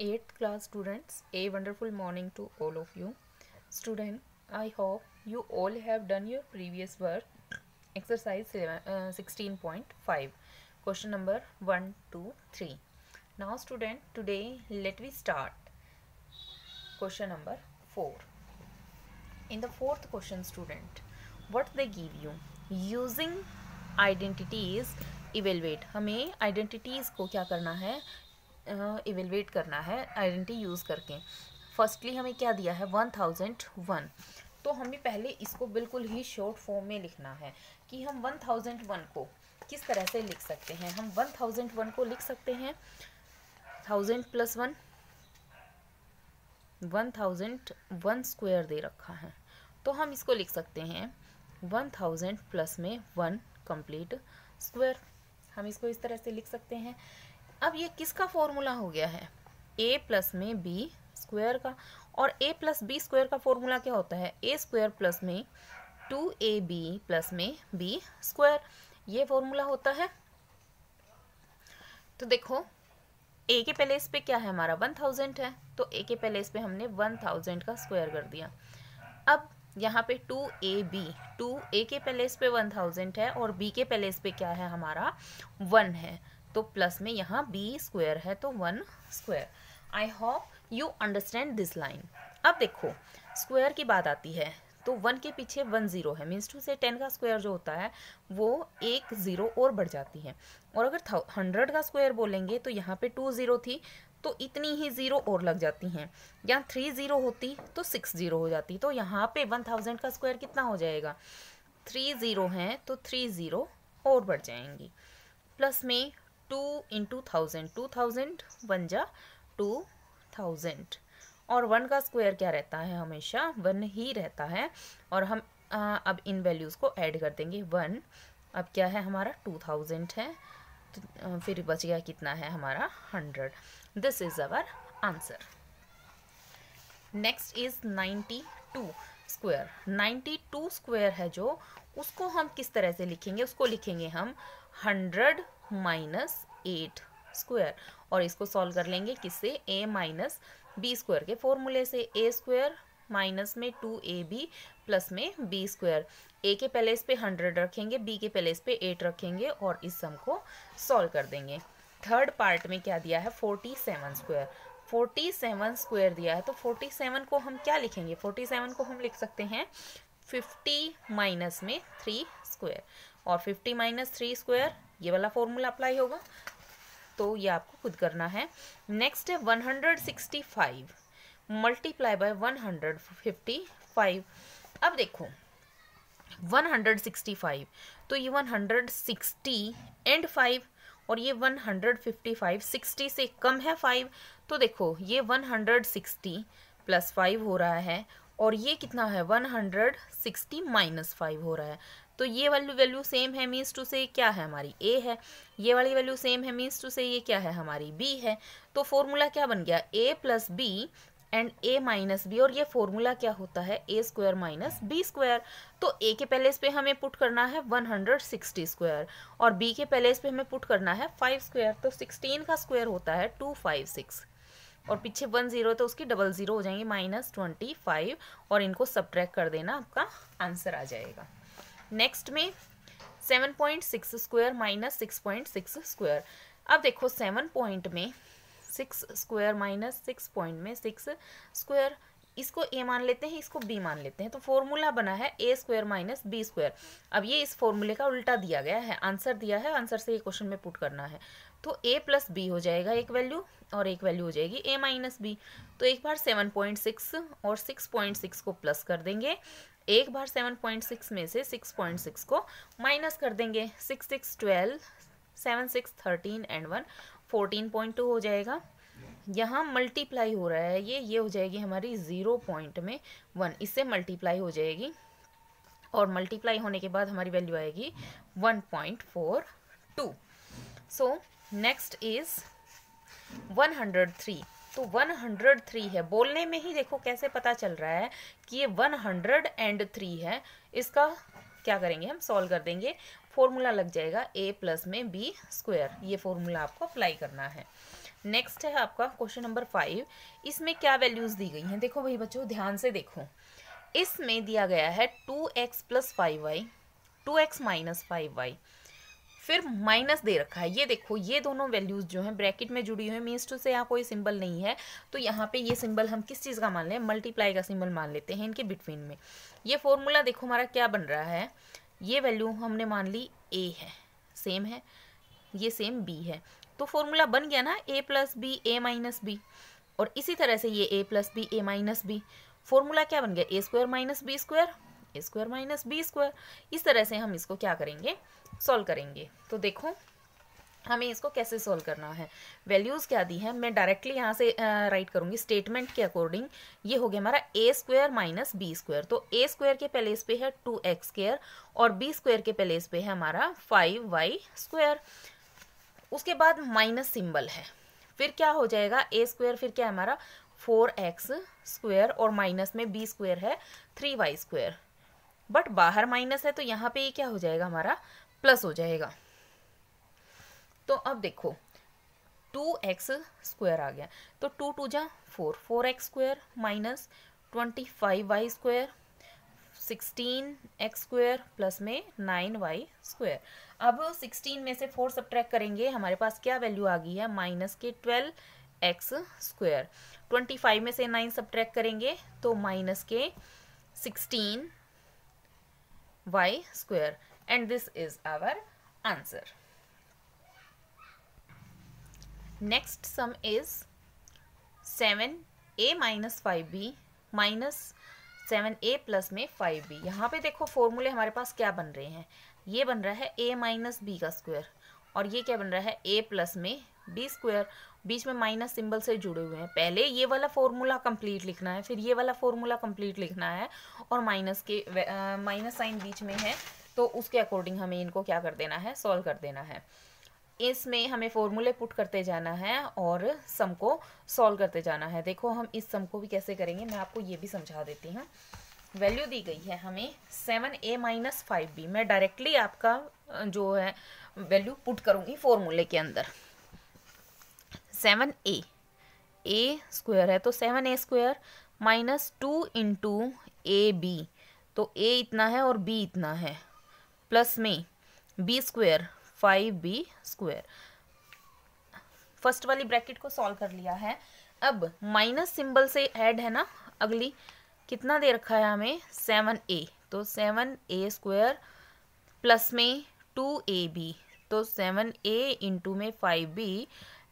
Eight class students a wonderful morning to all of you student I hope you all have done your previous work exercise sixteen point five question number one two three now student today let we start question number four in the fourth question student what they give you using identities evaluate हमें identities को क्या करना है evaluate करना है identity use करके firstly हमें क्या दिया है वन थाउजेंड वन तो हमें पहले इसको बिल्कुल ही शॉर्ट फॉर्म में लिखना है कि हम वन थाउजेंड वन को किस तरह से लिख सकते हैं हम वन थाउजेंड वन को लिख सकते हैं thousand plus one one thousand one square दे रखा है तो हम इसको लिख सकते हैं वन थाउजेंड प्लस में वन कंप्लीट स्क्वायर हम इसको इस तरह से लिख सकते हैं अब ये किसका फॉर्मूला हो गया है ए प्लस में बी स्क्वायर का और ए प्लस बी स्क्वायर का फॉर्मूला क्या होता है ए स्क्वायर प्लस में टू ए बी प्लस में बी स्क्वायर ये फॉर्मूला होता है तो देखो ए के पहले इस पे क्या है हमारा वन थाउजेंड है तो ए के पहले इस पे हमने वन थाउजेंड का स्क्वायर कर दिया अब यहाँ पे two A B two A के पहले इस पे वन थाउजेंड है और बी के पहले इस पे क्या है हमारा वन है तो प्लस में यहाँ बी स्क्वायर है तो one square I hope you understand this line अब देखो स्क्वायर की बात आती है तो वन के पीछे वन ज़ीरो है मीन्स टू से टेन का स्क्वायर जो होता है वो एक ज़ीरो और बढ़ जाती है और अगर हंड्रेड का स्क्वायर बोलेंगे तो यहाँ पे टू ज़ीरो थी तो इतनी ही ज़ीरो और लग जाती हैं यहाँ थ्री ज़ीरो होती तो सिक्स ज़ीरो हो जाती तो यहाँ पे वन थाउजेंड का स्क्वायर कितना हो जाएगा थ्री ज़ीरो हैं तो थ्री ज़ीरो और बढ़ जाएंगी प्लस में two into thousand two thousand one जा टू थाउजेंड और वन का स्क्वायर क्या रहता है हमेशा वन ही रहता है और हम आ, अब इन वैल्यूज़ को ऐड कर देंगे वन अब क्या है हमारा टू थाउजेंड है तो फिर बच गया कितना है हमारा hundred this is our answer next is ninety two square ninety two square है जो उसको हम किस तरह से लिखेंगे उसको लिखेंगे हम हंड्रेड माइनस एट स्क्वायर और इसको सॉल्व कर लेंगे किससे ए माइनस बी स्क्वायर के फॉर्मूले से ए स्क्वायर माइनस में टू ए बी प्लस में बी स्क्वायर ए के पहले इस पे हंड्रेड रखेंगे बी के पहले इस पे एट रखेंगे और इस सम को सॉल्व कर देंगे थर्ड पार्ट में क्या दिया है forty seven square forty seven square दिया है तो फोर्टी सेवन को हम क्या लिखेंगे फोर्टी सेवन को हम लिख सकते हैं फिफ्टी माइनस में थ्री स्क्वायर और फिफ्टी माइनस थ्री स्क्वायर ये वाला फॉर्मूला अप्लाई होगा तो ये आपको खुद करना है नेक्स्ट है 165 मल्टीप्लाई बाय 155 अब देखो 165 तो ये 160 एंड 5 और ये 155 60 से कम है 5 तो देखो ये 160 प्लस 5 हो रहा है और ये कितना है 160 माइनस फाइव हो रहा है तो ये वाली वैल्यू सेम है मीन्स टू से क्या है हमारी ए है ये वाली वैल्यू सेम है मीन्स टू से ये क्या है हमारी बी है तो फॉर्मूला क्या बन गया A plus B and A minus B और ये फॉर्मूला क्या होता है A square minus B square तो ए के पैलेस पे हमें पुट करना है वन हंड्रेड सिक्सटी स्क्वायर और बी के पैलेस पे हमें पुट करना है फाइव स्क्वायर तो सिक्सटीन का स्क्वायर होता है टू फाइव सिक्स और पीछे वन ज़ीरो तो उसकी डबल ज़ीरो हो जाएंगे माइनस ट्वेंटी फाइव और इनको सब कर देना आपका आंसर आ जाएगा नेक्स्ट में seven point six square minus six point six square अब देखो सेवन पॉइंट में six square minus six point में सिक्स स्क्वायर इसको ए मान लेते हैं इसको बी मान लेते हैं तो फॉर्मूला बना है A square minus B square अब ये इस फॉर्मूले का उल्टा दिया गया है आंसर दिया है आंसर से ये क्वेश्चन में पुट करना है तो ए प्लस बी हो जाएगा एक वैल्यू और एक वैल्यू हो जाएगी ए माइनस बी तो एक बार सेवन पॉइंट सिक्स और सिक्स पॉइंट सिक्स को प्लस कर देंगे एक बार सेवन पॉइंट सिक्स में से सिक्स पॉइंट सिक्स को माइनस कर देंगे six six twelve seven six thirteen and one fourteen point two हो जाएगा यहाँ मल्टीप्लाई हो रहा है ये ये हो जाएगी हमारी ज़ीरो पॉइंट में वन इससे मल्टीप्लाई हो जाएगी और मल्टीप्लाई होने के बाद हमारी वैल्यू आएगी one point four two so next is one hundred three तो वन हंड्रेड थ्री है बोलने में ही देखो कैसे पता चल रहा है कि ये वन हंड्रेड एंड थ्री है इसका क्या करेंगे हम सॉल्व कर देंगे फॉर्मूला लग जाएगा ए प्लस में बी स्क्वायर ये फॉर्मूला आपको अप्लाई करना है नेक्स्ट है आपका क्वेश्चन नंबर फाइव इसमें क्या वैल्यूज़ दी गई हैं देखो भाई बच्चों ध्यान से देखो इसमें दिया गया है two x plus five Y two X minus five Y फिर माइनस दे रखा है ये देखो ये दोनों वैल्यूज़ जो हैं ब्रैकेट में जुड़ी हुई है मीन्स टू से यहाँ कोई सिंबल नहीं है तो यहाँ पे ये सिंबल हम किस चीज़ का मान लें मल्टीप्लाई का सिंबल मान लेते हैं इनके बिटवीन में ये फॉर्मूला देखो हमारा क्या बन रहा है ये वैल्यू हमने मान ली ए है सेम है ये सेम बी है तो फॉर्मूला बन गया ना A plus B A minus B और इसी तरह से ये A plus B A minus B formula क्या बन गया A square minus B square A square minus B square इस तरह से हम इसको क्या करेंगे सॉल्व करेंगे तो देखो हमें इसको कैसे सॉल्व करना है वैल्यूज़ क्या दी है मैं डायरेक्टली यहाँ से राइट करूँगी स्टेटमेंट के अकॉर्डिंग ये हो गया हमारा A square minus B square तो ए स्क्वायर के पहले इस पे है टू एक्स स्क्र और बी स्क्वायर के पहले इस पे है हमारा फाइव वाई स्क्वायर उसके बाद माइनस सिंबल है फिर क्या हो जाएगा ए स्क्वायर फिर क्या है हमारा फोर एक्स स्क्वेयर और माइनस में बी स्क्वायर है थ्री वाई स्क्वायर बट बाहर माइनस है तो यहाँ पे ये क्या हो जाएगा हमारा प्लस हो जाएगा तो अब देखो टू एक्स स्क्वायर आ गया तो टू टू जा four four X square minus twenty five Y square sixteen X square plus में नाइन वाई स्क्वायर अब सिक्सटीन में से फोर सब करेंगे हमारे पास क्या वैल्यू आ गई है माइनस के twelve X square twenty five में से नाइन सब करेंगे तो माइनस के sixteen Y square and this is our answer next sum is sum A minus five B minus seven A plus में फाइव बी यहाँ पे देखो फॉर्मूले हमारे पास क्या बन रहे हैं ये बन रहा है ए माइनस बी का स्क्वायर और ये क्या बन रहा है ए प्लस में बी स्क्वायर बीच में माइनस सिंबल से जुड़े हुए हैं पहले ये वाला फॉर्मूला कंप्लीट लिखना है फिर ये वाला फॉर्मूला कंप्लीट लिखना है और माइनस के माइनस साइन बीच में है तो उसके अकॉर्डिंग हमें इनको क्या कर देना है सॉल्व कर देना है इसमें हमें फॉर्मूले पुट करते जाना है और सम को सॉल्व करते जाना है देखो हम इस सम को भी कैसे करेंगे मैं आपको ये भी समझा देती हूँ वैल्यू दी गई है हमें seven a minus five b मैं डायरेक्टली आपका जो है वैल्यू पुट करूँगी फॉर्मूले के अंदर सेवन ए ए स्क्वायर है तो seven a square minus two into a b तो ए इतना है और बी इतना है प्लस में B square five b square first वाली ब्रैकेट को सॉल्व कर लिया है अब माइनस सिंबल से ऐड है ना अगली कितना दे रखा है हमें सेवन ए तो सेवन ए स्क्वेयर प्लस में टू ए बी तो सेवन ए इंटू में फाइव बी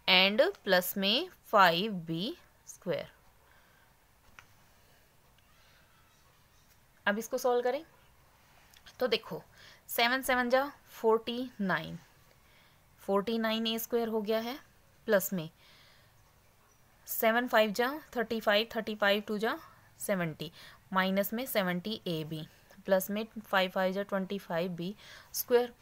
एंड प्लस में फाइव बी स्क्वेयर अब इसको सॉल्व करें तो देखो सेवन सेवन जा forty nine forty nine a square हो गया है प्लस में सेवन फाइव जा thirty five thirty five two जा सेवेंटी माइनस में सेवेंटी ए बी प्लस में फाइव फाइव जा twenty five b square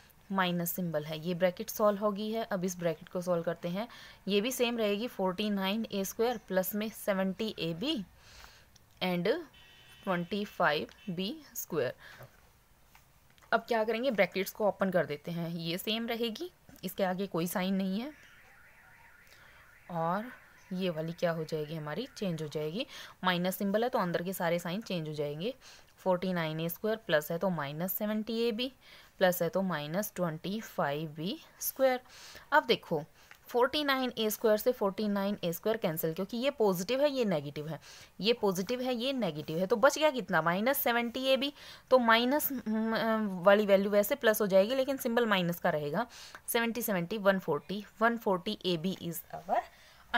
minus symbol है ये ब्रैकेट सॉल्व होगी है अब इस ब्रैकेट को सॉल्व करते हैं ये भी सेम रहेगी forty nine a square plus में seventy a b and twenty five b square अब क्या करेंगे ब्रैकेट्स को ओपन कर देते हैं ये सेम रहेगी इसके आगे कोई साइन नहीं है और ये वाली क्या हो जाएगी हमारी चेंज हो जाएगी माइनस सिंबल है तो अंदर के सारे साइन चेंज हो जाएंगे forty nine a square plus है तो minus seventy a B plus है तो minus twenty five b square अब देखो फोर्टी नाइन ए स्क्वायर से forty nine a square cancel क्योंकि ये पॉजिटिव है ये नेगेटिव है ये पॉजिटिव है ये नेगेटिव है तो बच गया कितना माइनस सेवेंटी ए बी तो माइनस वाली वैल्यू वैसे प्लस हो जाएगी लेकिन सिंबल माइनस का रहेगा seventy seventy one forty one forty a b is our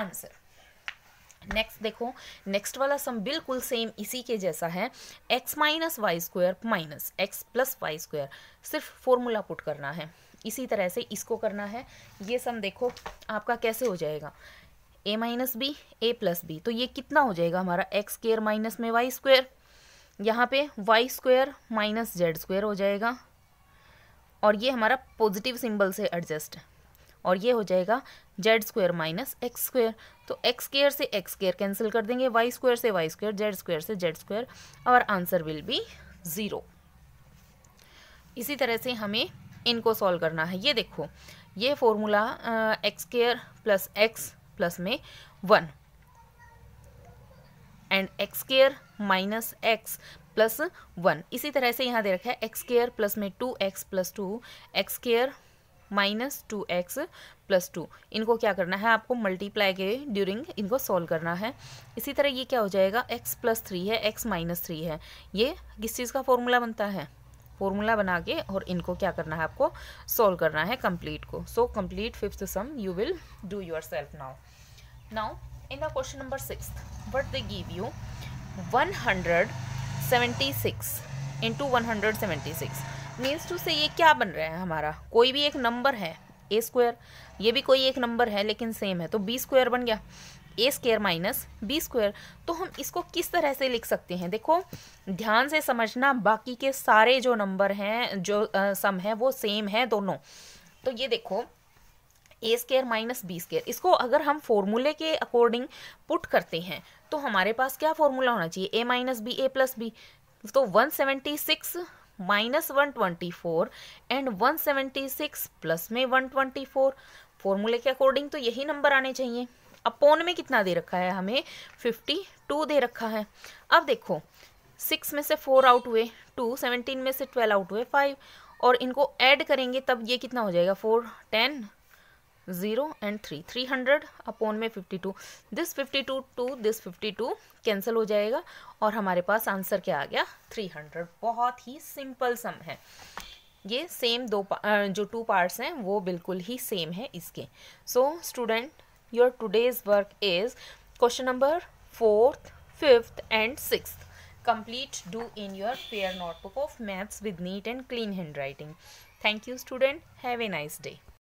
answer next देखो नेक्स्ट वाला सम बिल्कुल सेम इसी के जैसा है x minus y square minus x plus y square सिर्फ फॉर्मूला पुट करना है इसी तरह से इसको करना है ये सम देखो आपका कैसे हो जाएगा a minus b a plus b तो ये कितना हो जाएगा हमारा एक्स स्क्र माइनस में वाई स्क्वेयर यहाँ पे y square minus z square हो जाएगा और ये हमारा पॉजिटिव सिंबल से एडजस्ट और ये हो जाएगा z square minus x square तो एक्स स्केयर से एक्स स्केयर कैंसिल कर देंगे वाई स्क्वेयर से वाई स्क्वेयर जेड स्क्वेयर से जेड स्क्वेयर और आंसर विल बी ज़ीरो इसी तरह से हमें इनको सॉल्व करना है ये देखो ये formula x square plus x plus में one and x square minus x plus one इसी तरह से यहाँ दे रखा है एक्स स्केयर प्लस में two x plus two x square minus two x plus two इनको क्या करना है आपको मल्टीप्लाई के ड्यूरिंग इनको सॉल्व करना है इसी तरह ये क्या हो जाएगा एक्स प्लस थ्री है एक्स माइनस थ्री है ये किस चीज़ का फॉर्मूला बनता है फॉर्मूला बना के और इनको क्या करना है आपको सॉल्व करना है कंप्लीट को so complete fifth sum you will do yourself now now give you one hundred seventy six in two one 176 seventy six means two से ये क्या बन रहा है हमारा कोई भी एक नंबर है ए स्क्वायर ये भी कोई एक नंबर है लेकिन सेम है तो बी स्क्वायर बन गया a square minus b square तो हम इसको किस तरह से लिख सकते हैं देखो ध्यान से समझना बाकी के सारे जो नंबर हैं जो आ, सम है वो सेम है दोनों तो ये देखो a square minus b square इसको अगर हम फॉर्मूले के अकॉर्डिंग पुट करते हैं तो हमारे पास क्या फॉर्मूला होना चाहिए a minus b a plus b तो one seventy six minus one twenty four and one seventy six plus में वन ट्वेंटी फोर फॉर्मूले के अकॉर्डिंग तो यही नंबर आने चाहिए अपोन में कितना दे रखा है हमें फिफ्टी टू दे रखा है अब देखो सिक्स में से फोर आउट हुए टू सेवनटीन में से ट्वेल्व आउट हुए फाइव और इनको ऐड करेंगे तब ये कितना हो जाएगा four ten zero and three three hundred upon में fifty two this fifty two two this fifty two cancel हो जाएगा और हमारे पास आंसर क्या आ गया थ्री हंड्रेड बहुत ही सिंपल सम है ये सेम दो जो टू पार्ट्स हैं वो बिल्कुल ही सेम है इसके so student your today's work is question number 4th, 5th and 6th. Complete do in your fair notebook of maths with neat and clean handwriting. Thank you student. Have a nice day.